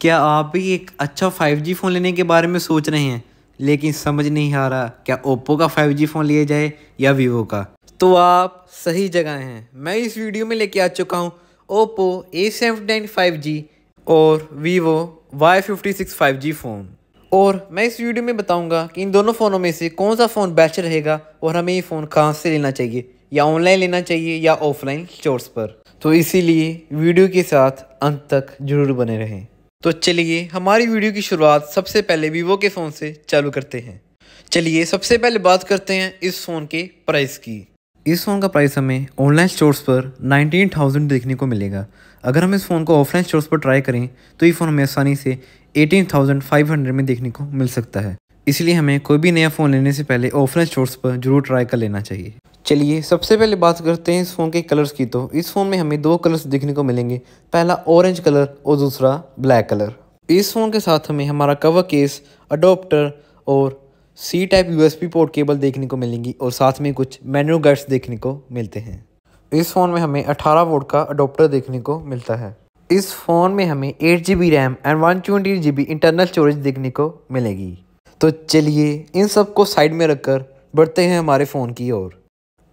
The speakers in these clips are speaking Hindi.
क्या आप भी एक अच्छा 5G फ़ोन लेने के बारे में सोच रहे हैं लेकिन समझ नहीं आ रहा क्या ओप्पो का 5G फ़ोन लिया जाए या वीवो का तो आप सही जगह हैं मैं इस वीडियो में लेके आ चुका हूँ ओप्पो ए सेवन और Vivo Y fifty six five G phone और मैं इस वीडियो में बताऊंगा कि इन दोनों फ़ोनों में से कौन सा फ़ोन बेस्ट रहेगा और हमें ये फ़ोन कहाँ से लेना चाहिए या ऑनलाइन लेना चाहिए या ऑफलाइन स्टोर्स पर तो इसीलिए वीडियो के साथ अंत तक जरूर बने रहें तो चलिए हमारी वीडियो की शुरुआत सबसे पहले वीवो के फ़ोन से चालू करते हैं चलिए सबसे पहले बात करते हैं इस फ़ोन के प्राइस की इस फ़ोन का प्राइस हमें ऑनलाइन स्टोर्स पर 19,000 देखने को मिलेगा अगर हम इस फ़ोन को ऑफलाइन स्टोर्स पर ट्राई करें तो ये फ़ोन हमें आसानी से 18,500 में देखने को मिल सकता है इसलिए हमें कोई भी नया फ़ोन लेने से पहले ऑफलाइन स्टोर्स पर जरूर ट्राई कर लेना चाहिए चलिए सबसे पहले बात करते हैं इस फ़ोन के कलर्स की तो इस फ़ोन में हमें दो कलर्स देखने को मिलेंगे पहला ऑरेंज कलर और दूसरा ब्लैक कलर इस फ़ोन के साथ हमें हमारा कवर केस अडोप्टर और C type USB port cable देखने को मिलेंगी और साथ में कुछ मैन्यू गाइड्स देखने को मिलते हैं इस फ़ोन में हमें अठारह वोट का अडोप्टर देखने को मिलता है इस फ़ोन में हमें eight G B RAM and one twenty G B internal storage देखने को मिलेगी तो चलिए इन सब को साइड में रखकर बढ़ते हैं हमारे फ़ोन की ओर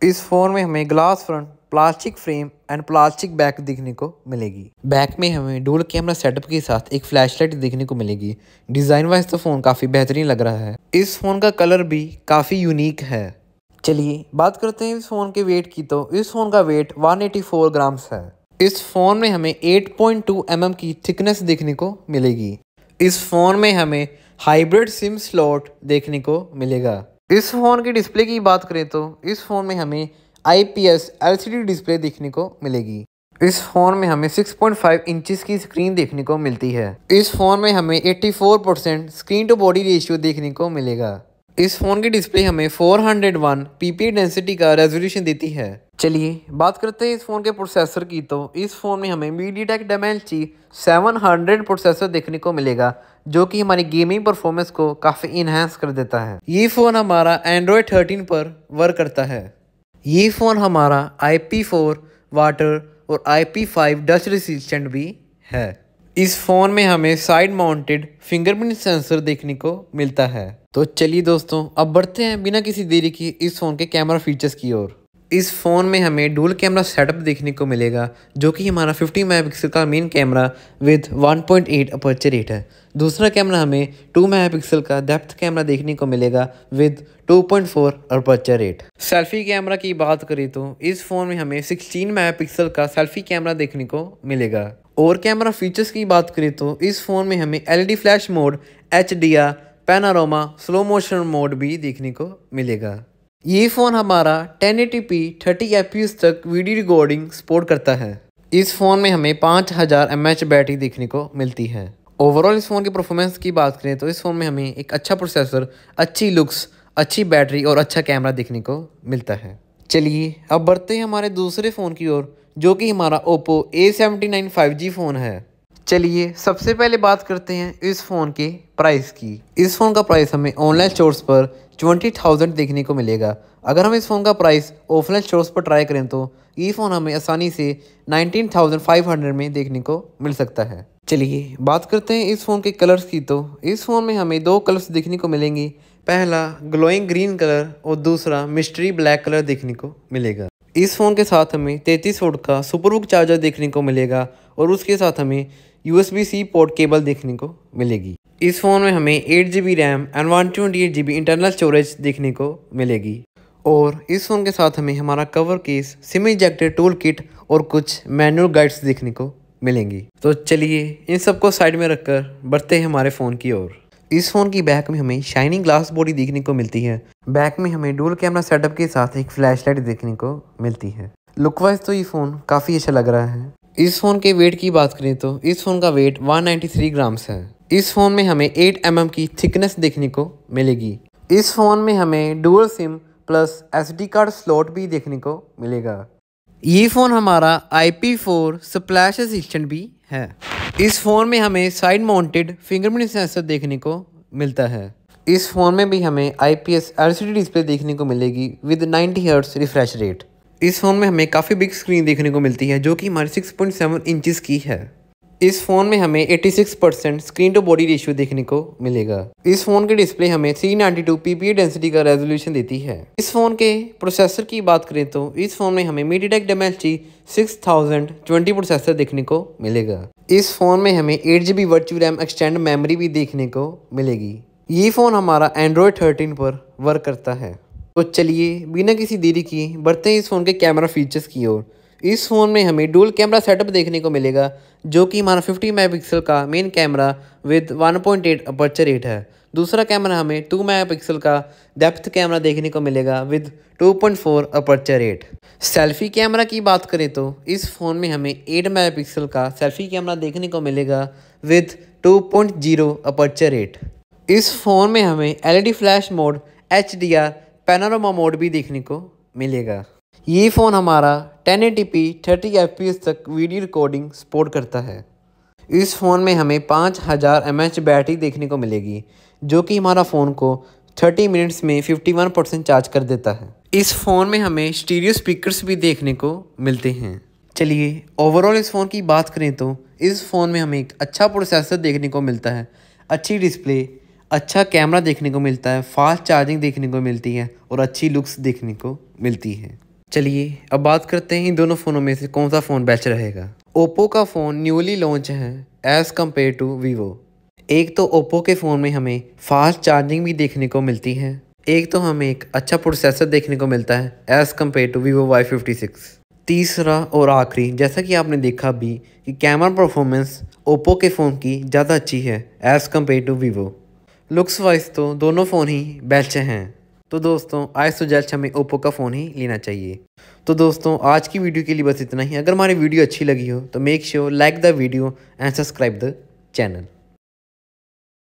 इस फोन में हमें glass front plastic frame and plastic back देखने को मिलेगी बैक में हमें डुअल कैमरा सेटअप के साथ एक फ्लैशलाइट देखने को मिलेगी डिज़ाइन वाइज तो फ़ोन काफ़ी बेहतरीन लग रहा है इस फ़ोन का कलर भी काफ़ी यूनिक है चलिए बात करते हैं इस फ़ोन के वेट की तो इस फ़ोन का वेट 184 ग्राम्स है इस फ़ोन में हमें 8.2 पॉइंट mm की थिकनेस देखने को मिलेगी इस फ़ोन में हमें हाइब्रिड सिम स्लॉट देखने को मिलेगा इस फ़ोन की डिस्प्ले की बात करें तो इस फ़ोन में हमें I P S L C D display देखने को मिलेगी इस फ़ोन में हमें 6.5 पॉइंट इंचज़ की स्क्रीन देखने को मिलती है इस फ़ोन में हमें 84 percent screen to body ratio देखने को मिलेगा इस फ़ोन की डिस्प्ले हमें 401 पीपी डेंसिटी का रेजोल्यूशन देती है चलिए बात करते हैं इस फ़ोन के प्रोसेसर की तो इस फ़ोन में हमें MediaTek Dimensity seven hundred processor देखने को मिलेगा जो कि हमारी गेमिंग परफॉर्मेंस को काफ़ी इन्हेंस कर देता है ये फ़ोन हमारा एंड्रॉयड थर्टीन पर वर्क करता है ये फ़ोन हमारा आई पी फोर वाटर और I P five dust resistant भी है इस फ़ोन में हमें साइड माउंटेड फिंगरप्रिंट सेंसर देखने को मिलता है तो चलिए दोस्तों अब बढ़ते हैं बिना किसी देरी के इस फ़ोन के कैमरा फीचर्स की ओर इस फ़ोन में हमें डुअल कैमरा सेटअप देखने को मिलेगा जो कि हमारा 50 मेगापिक्सल का main camera with 1.8 aperture rate है दूसरा कैमरा हमें 2 मेगापिक्सल का डेप्थ कैमरा देखने को मिलेगा with 2.4 aperture rate selfie camera की बात करें तो इस फ़ोन में हमें 16 मेगापिक्सल का सेल्फी कैमरा देखने को मिलेगा और कैमरा फीचर्स की बात करें तो इस फ़ोन में हमें L flash mode H panorama slow motion mode भी देखने को मिलेगा ये फ़ोन हमारा 1080p 30 fps तक वीडियो रिकॉर्डिंग सपोर्ट करता है इस फ़ोन में हमें 5000 हज़ार बैटरी देखने को मिलती है ओवरऑल इस फ़ोन की परफॉर्मेंस की बात करें तो इस फ़ोन में हमें एक अच्छा प्रोसेसर अच्छी लुक्स अच्छी बैटरी और अच्छा कैमरा देखने को मिलता है चलिए अब बढ़ते हैं हमारे दूसरे फ़ोन की ओर जो कि हमारा Oppo A seventy nine five G phone है चलिए सबसे पहले बात करते हैं इस फ़ोन के प्राइस की इस फ़ोन का प्राइस हमें ऑनलाइन स्टोर्स पर ट्वेंटी थाउजेंड देखने को मिलेगा अगर हम इस फ़ोन का प्राइस ऑफलाइन स्टोर्स पर ट्राई करें तो ये फ़ोन हमें आसानी से नाइनटीन थाउजेंड फाइव हंड्रेड में देखने को मिल सकता है चलिए बात करते हैं इस फ़ोन के कलर्स की तो इस फ़ोन में हमें दो कलर्स देखने को मिलेंगे पहला ग्लोइंग ग्रीन कलर और दूसरा मिस्ट्री ब्लैक कलर देखने को मिलेगा इस फ़ोन के साथ हमें 33 वोट का सुपरबुक चार्जर देखने को मिलेगा और उसके साथ हमें यू सी पोर्ट केबल देखने को मिलेगी इस फ़ोन में हमें eight G B RAM and one twenty eight G B internal storage देखने को मिलेगी और इस फ़ोन के साथ हमें हमारा cover case SIM ejected tool kit और कुछ मैनुअल गाइड्स देखने को मिलेंगी तो चलिए इन सबको साइड में रखकर बढ़ते हैं हमारे फ़ोन की ओर इस फ़ोन की बैक में हमें शाइनिंग ग्लास बॉडी देखने को मिलती है बैक में हमें डोल कैमरा सेटअप के साथ एक फ्लैश लाइट देखने को मिलती है लुक वाइज तो ये फ़ोन काफ़ी अच्छा लग रहा है इस फ़ोन के वेट की बात करें तो इस फ़ोन का वेट 193 ग्राम्स है इस फ़ोन में हमें 8 एम mm की थिकनेस देखने को मिलेगी इस फ़ोन में हमें dual SIM plus S card slot भी देखने को मिलेगा ये फ़ोन हमारा आई पी फोर स्प्लैश भी है इस फ़ोन में हमें साइड माउंटेड फिंगरप्रिंट सेंसर देखने को मिलता है इस फ़ोन में भी हमें आई पी एस डिस्प्ले देखने को मिलेगी विद 90 हर्ट्स रिफ्रेश रेट इस फ़ोन में हमें काफ़ी बिग स्क्रीन देखने को मिलती है जो कि हमारी 6.7 इंचेस की है इस फ़ोन में हमें 86 percent screen to body ratio देखने को मिलेगा इस फ़ोन के डिस्प्ले हमें 392 ppi डेंसिटी का रेजोल्यूशन देती है इस फ़ोन के प्रोसेसर की बात करें तो इस फ़ोन में हमें मीडियाटेक डेमेलची 6020 प्रोसेसर देखने को मिलेगा इस फ़ोन में हमें eight G B virtual RAM extend memory भी देखने को मिलेगी ये फ़ोन हमारा एंड्रॉयड थर्टीन पर वर्क करता है तो चलिए बिना किसी देरी की बढ़ते हैं इस फ़ोन के कैमरा फीचर्स की ओर इस फ़ोन में हमें डुअल कैमरा सेटअप देखने को मिलेगा जो कि हमारा 50 मेगापिक्सल का main camera with 1.8 point aperture rate है दूसरा कैमरा हमें 2 मेगापिक्सल का डेप्थ कैमरा देखने को मिलेगा with 2.4 aperture rate selfie camera की बात करें तो इस फ़ोन में हमें 8 मेगापिक्सल का सेल्फ़ी कैमरा देखने को मिलेगा विद 2.0 अपर्चर रेट इस फ़ोन में हमें LED flash mode H D panorama mode भी देखने को मिलेगा ये फ़ोन हमारा 1080p एस तक वीडियो रिकॉर्डिंग सपोर्ट करता है इस फ़ोन में हमें 5000 हज़ार बैटरी देखने को मिलेगी जो कि हमारा फ़ोन को 30 मिनट्स में 51 परसेंट चार्ज कर देता है इस फ़ोन में हमें स्टीरियो स्पीकर्स भी देखने को मिलते हैं चलिए ओवरऑल इस फ़ोन की बात करें तो इस फ़ोन में हमें एक अच्छा प्रोसेसर देखने को मिलता है अच्छी डिस्प्ले अच्छा कैमरा देखने को मिलता है फास्ट चार्जिंग देखने को मिलती है और अच्छी लुक्स देखने को मिलती है चलिए अब बात करते हैं इन दोनों फ़ोनों में से कौन सा फ़ोन बेस्ट रहेगा ओप्पो का फ़ोन न्यूली लॉन्च है एज़ कम्पेयर टू वीवो एक तो ओप्पो के फ़ोन में हमें फास्ट चार्जिंग भी देखने को मिलती है एक तो हमें एक अच्छा प्रोसेसर देखने को मिलता है as compare to Vivo Y fifty six तीसरा और आखिरी जैसा कि आपने देखा भी कि कैमरा परफॉर्मेंस ओप्पो के फ़ोन की ज़्यादा अच्छी है as compare to Vivo looks wise तो दोनों फ़ोन ही बेस्ट हैं तो दोस्तों आज तो जल्द हमें ओप्पो का फ़ोन ही लेना चाहिए तो दोस्तों आज की वीडियो के लिए बस इतना ही अगर हमारी वीडियो अच्छी लगी हो तो make sure like the video and subscribe the channel